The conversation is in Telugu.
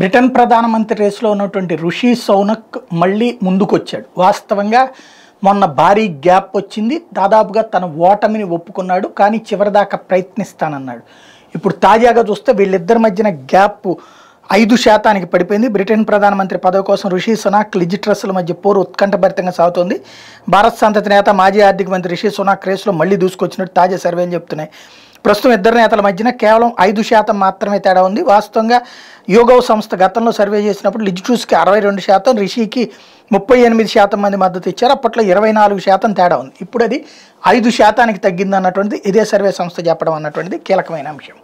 బ్రిటన్ ప్రధానమంత్రి రేసులో ఉన్నటువంటి రుషి సౌనక్ మళ్ళీ ముందుకొచ్చాడు వాస్తవంగా మొన్న భారీ గ్యాప్ వచ్చింది దాదాపుగా తన ఓటమిని ఒప్పుకున్నాడు కానీ చివరిదాకా ప్రయత్నిస్తానన్నాడు ఇప్పుడు తాజాగా చూస్తే వీళ్ళిద్దరి మధ్యన గ్యాప్ ఐదు శాతానికి పడిపోయింది బ్రిటన్ ప్రధానమంత్రి పదవి కోసం రుషి సునాక్ లిజిట్రస్ల మధ్య పోరు ఉత్కంఠభరితంగా సాగుతోంది భారత్ సంతతి నేత మాజీ ఆర్థిక మంత్రి రుషి సునాక్ రేసులో మళ్ళీ దూసుకొచ్చినట్టు తాజా సర్వేలు చెప్తున్నాయి ప్రస్తుతం ఇద్దరు నేతల మధ్యన కేవలం ఐదు శాతం మాత్రమే తేడా ఉంది వాస్తవంగా యోగవ్ సంస్థ గతంలో సర్వే చేసినప్పుడు లిజిటూస్కి అరవై రెండు శాతం రిషికి ముప్పై ఎనిమిది శాతం మంది మద్దతు ఇచ్చారు అప్పట్లో ఇరవై నాలుగు శాతం తేడా ఉంది ఇప్పుడు అది ఐదు శాతానికి తగ్గింది అన్నటువంటిది ఇదే సర్వే సంస్థ చెప్పడం అన్నటువంటిది కీలకమైన అంశం